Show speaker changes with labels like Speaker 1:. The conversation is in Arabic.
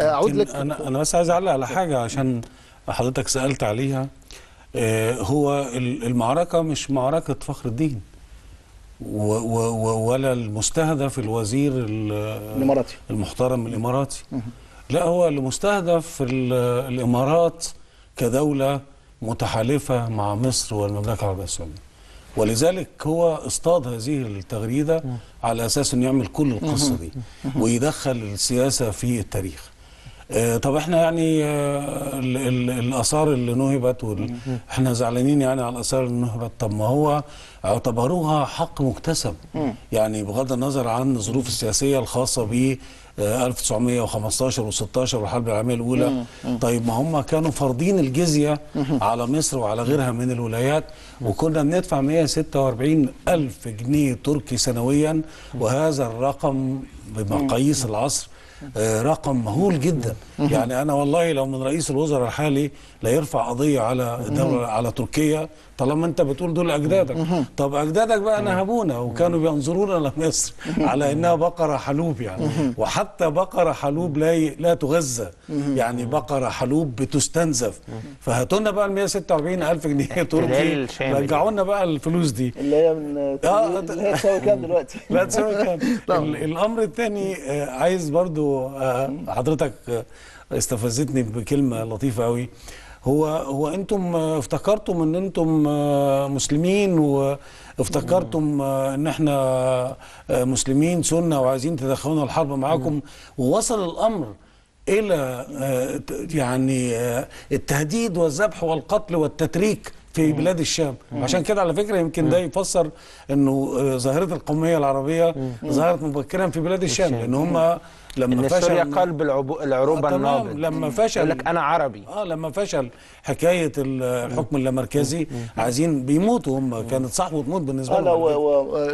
Speaker 1: اعود لك انا انا بس عايز اعلق على حاجه عشان حضرتك سالت عليها آه، هو المعركه مش معركه فخر الدين ولا المستهدف الوزير الاماراتي المحترم الاماراتي لا هو المستهدف الامارات كدوله متحالفه مع مصر والمملكه العربيه السعوديه ولذلك هو اصطاد هذه التغريده على اساس انه يعمل كل القصه دي ويدخل السياسه في التاريخ آه، طب احنا يعني آه، الاثار اللي نهبت احنا زعلانين يعني على الاثار اللي نهبت طب ما هو اعتبروها حق مكتسب يعني بغض النظر عن الظروف السياسيه الخاصه ب 1915 و16 والحرب العالميه الاولى طيب ما هم كانوا فارضين الجزيه على مصر وعلى غيرها من الولايات وكنا بندفع 146 الف جنيه تركي سنويا وهذا الرقم بمقاييس العصر آه، رقم مهول جدا يعني انا والله لو من رئيس الوزراء الحالي لا يرفع قضيه على دولة على تركيا طالما انت بتقول دول اجدادك طب اجدادك بقى نهبونا وكانوا الى لمصر على انها بقره حلوب يعني وحتى بقره حلوب لا ي... لا تغذى يعني بقره حلوب بتستنزف فهاتوا لنا بقى 146 الف جنيه تركي رجعوا لنا بقى الفلوس دي اللي هي من اه هي تساوي كام دلوقتي لا تساوي كام الامر تاني آه، عايز برضو آه، حضرتك آه، استفزتني بكلمه لطيفه قوي هو هو انتم افتكرتم ان انتم مسلمين وافتكرتم ان احنا مسلمين سنه وعايزين تدخلونا الحرب معاكم ووصل الامر الى يعني التهديد والذبح والقتل والتتريك في بلاد الشام عشان كده على فكره يمكن ده يفسر انه آه، ظاهره القوميه العربيه ظهرت مبكرا في بلاد الشام لان هم لما إن فشل سوريا قلب العروبه آه النابض لما فشل لك انا عربي اه لما فشل حكايه الحكم اللامركزي عايزين بيموتوا هم كانت صحوه موت بالنسبه لهم